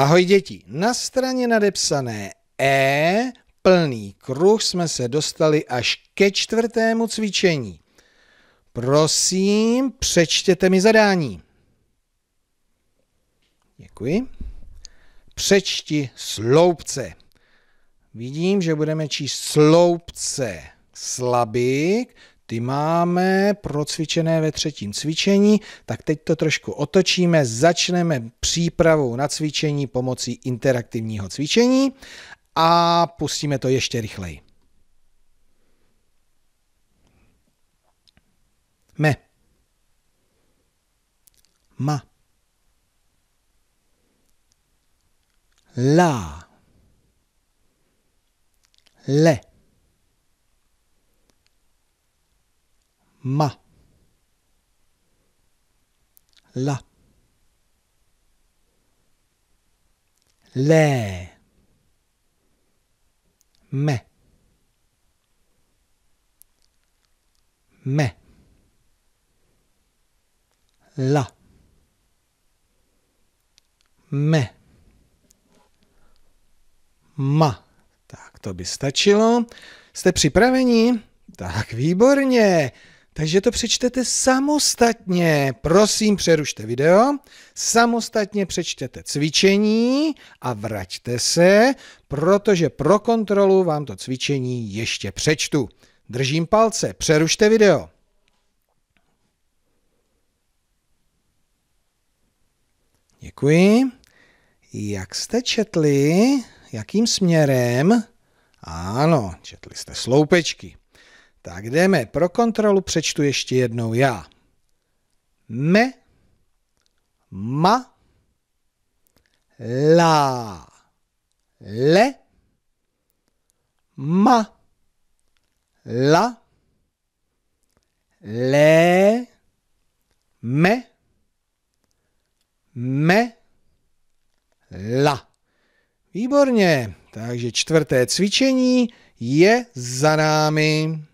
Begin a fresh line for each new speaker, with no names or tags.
Ahoj děti, na straně nadepsané E plný kruh jsme se dostali až ke čtvrtému cvičení. Prosím, přečtěte mi zadání. Děkuji. Přečti sloupce. Vidím, že budeme číst sloupce slabik, ty máme procvičené ve třetím cvičení, tak teď to trošku otočíme, začneme přípravou na cvičení pomocí interaktivního cvičení a pustíme to ještě rychleji.
Me. Ma. La. Le. ma la lé me me
la me ma tak to by stačilo jste připraveni tak výborně takže to přečtete samostatně. Prosím, přerušte video, samostatně přečtěte cvičení a vraťte se, protože pro kontrolu vám to cvičení ještě přečtu. Držím palce, přerušte video. Děkuji. Jak jste četli? Jakým směrem? Ano, četli jste sloupečky. Tak jdeme. Pro kontrolu přečtu ještě jednou já. Me, ma,
la, le, ma, la, le,
me, me, la. Výborně, takže čtvrté cvičení je za námi.